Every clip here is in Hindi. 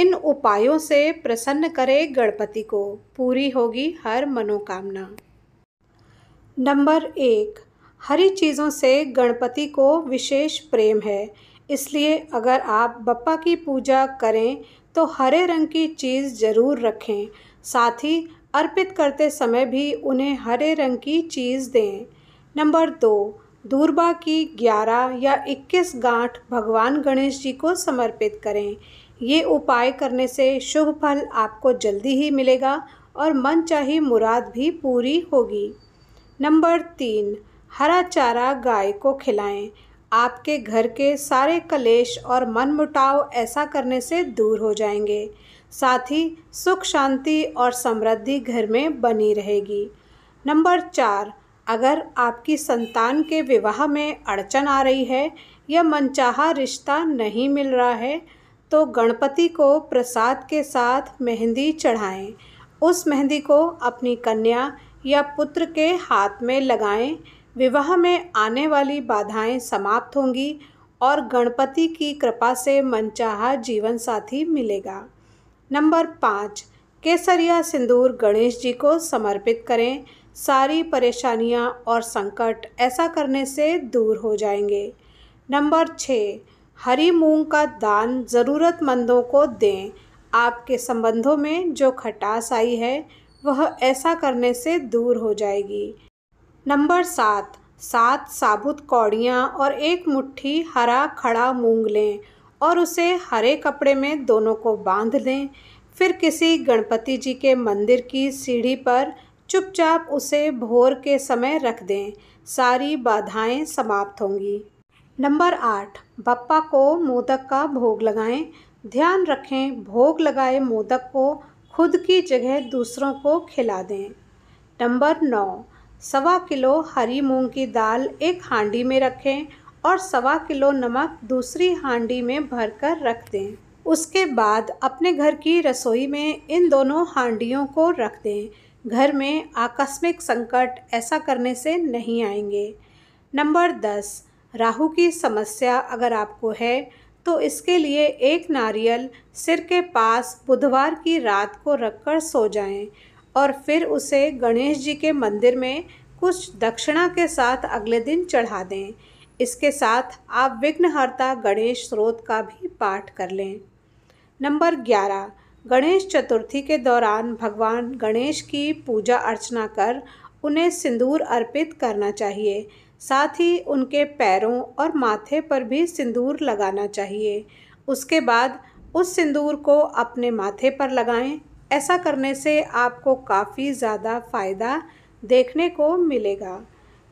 इन उपायों से प्रसन्न करें गणपति को पूरी होगी हर मनोकामना नंबर एक हरी चीज़ों से गणपति को विशेष प्रेम है इसलिए अगर आप बप्पा की पूजा करें तो हरे रंग की चीज़ ज़रूर रखें साथ ही अर्पित करते समय भी उन्हें हरे रंग की चीज़ दें नंबर दो दूरबा की ग्यारह या इक्कीस गांठ भगवान गणेश जी को समर्पित करें ये उपाय करने से शुभ फल आपको जल्दी ही मिलेगा और मन चाही मुराद भी पूरी होगी नंबर तीन हरा चारा गाय को खिलाएं आपके घर के सारे कलेश और मनमुटाव ऐसा करने से दूर हो जाएंगे साथ ही सुख शांति और समृद्धि घर में बनी रहेगी नंबर चार अगर आपकी संतान के विवाह में अड़चन आ रही है या मनचाहा रिश्ता नहीं मिल रहा है तो गणपति को प्रसाद के साथ मेहंदी चढ़ाएं उस मेहंदी को अपनी कन्या या पुत्र के हाथ में लगाएं विवाह में आने वाली बाधाएं समाप्त होंगी और गणपति की कृपा से मनचाहा जीवन साथी मिलेगा नंबर पाँच केसरिया सिंदूर गणेश जी को समर्पित करें सारी परेशानियाँ और संकट ऐसा करने से दूर हो जाएंगे नंबर छः हरी मूंग का दान ज़रूरतमंदों को दें आपके संबंधों में जो खटास आई है वह ऐसा करने से दूर हो जाएगी नंबर सात सात साबुत कौड़ियाँ और एक मुट्ठी हरा खड़ा मूंग लें और उसे हरे कपड़े में दोनों को बांध लें फिर किसी गणपति जी के मंदिर की सीढ़ी पर चुपचाप उसे भोर के समय रख दें सारी बाधाएं समाप्त होंगी नंबर आठ बप्पा को मोदक का भोग लगाएं ध्यान रखें भोग लगाए मोदक को खुद की जगह दूसरों को खिला दें नंबर नौ सवा किलो हरी मूंग की दाल एक हांडी में रखें और सवा किलो नमक दूसरी हांडी में भरकर रख दें उसके बाद अपने घर की रसोई में इन दोनों हांडियों को रख दें घर में आकस्मिक संकट ऐसा करने से नहीं आएंगे नंबर दस राहु की समस्या अगर आपको है तो इसके लिए एक नारियल सिर के पास बुधवार की रात को रखकर सो जाएं और फिर उसे गणेश जी के मंदिर में कुछ दक्षिणा के साथ अगले दिन चढ़ा दें इसके साथ आप विघ्नहर्ता गणेश स्रोत का भी पाठ कर लें नंबर ग्यारह गणेश चतुर्थी के दौरान भगवान गणेश की पूजा अर्चना कर उन्हें सिंदूर अर्पित करना चाहिए साथ ही उनके पैरों और माथे पर भी सिंदूर लगाना चाहिए उसके बाद उस सिंदूर को अपने माथे पर लगाएं ऐसा करने से आपको काफ़ी ज़्यादा फ़ायदा देखने को मिलेगा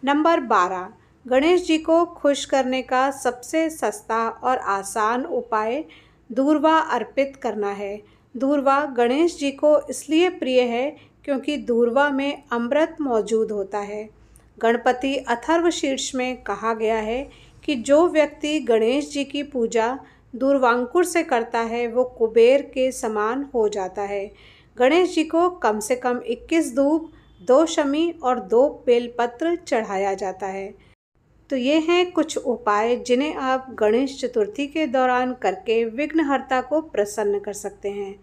नंबर बारह गणेश जी को खुश करने का सबसे सस्ता और आसान उपाय दूरवा अर्पित करना है दूरवा गणेश जी को इसलिए प्रिय है क्योंकि दूरवा में अमृत मौजूद होता है गणपति अथर्व शीर्ष में कहा गया है कि जो व्यक्ति गणेश जी की पूजा दूर्वांकुर से करता है वो कुबेर के समान हो जाता है गणेश जी को कम से कम 21 धूप दो शमी और दो बेलपत्र चढ़ाया जाता है तो ये हैं कुछ उपाय जिन्हें आप गणेश चतुर्थी के दौरान करके विघ्नहर्ता को प्रसन्न कर सकते हैं